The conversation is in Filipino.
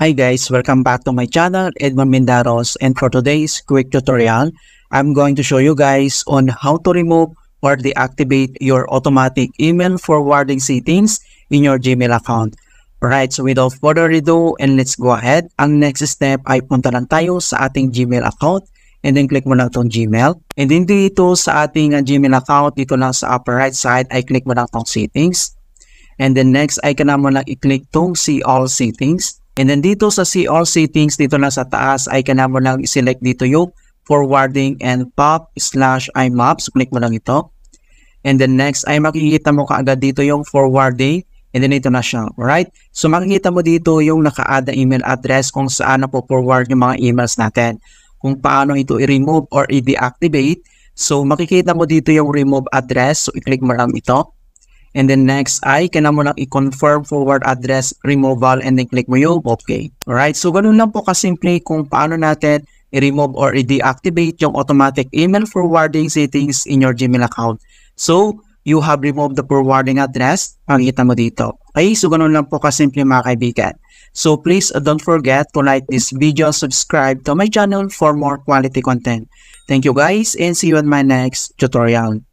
Hi guys, welcome back to my channel, Edmond Mendaros and for today's quick tutorial, I'm going to show you guys on how to remove or deactivate your automatic email forwarding settings in your Gmail account. Alright, so without further ado and let's go ahead. Ang next step ay punta lang tayo sa ating Gmail account and then click mo lang tong Gmail. And then dito sa ating uh, Gmail account, dito lang sa upper right side ay click mo lang tong settings. And then next ay kailangan mo lang i-click tong see all settings. And then dito sa see all settings, dito na sa taas, ay kailangan mo lang i-select dito yung forwarding and pop slash imaps. Click mo lang ito. And then next ay makikita mo kaagad dito yung forwarding and then ito na siya. Alright? So makikita mo dito yung naka-add na email address kung saan na po forward yung mga emails natin. Kung paano ito i-remove or i-deactivate. So makikita mo dito yung remove address. So i-click mo lang ito. And then next ay kailangan mo lang i-confirm forward address removal and then click mo yung okay. Alright, so ganun lang po kasimple kung paano natin i-remove or i-deactivate yung automatic email forwarding settings in your Gmail account. So, you have removed the forwarding address, makikita mo dito. Okay, so ganun lang po kasimple mga kaibigan. So please uh, don't forget to like this video, subscribe to my channel for more quality content. Thank you guys and see you in my next tutorial.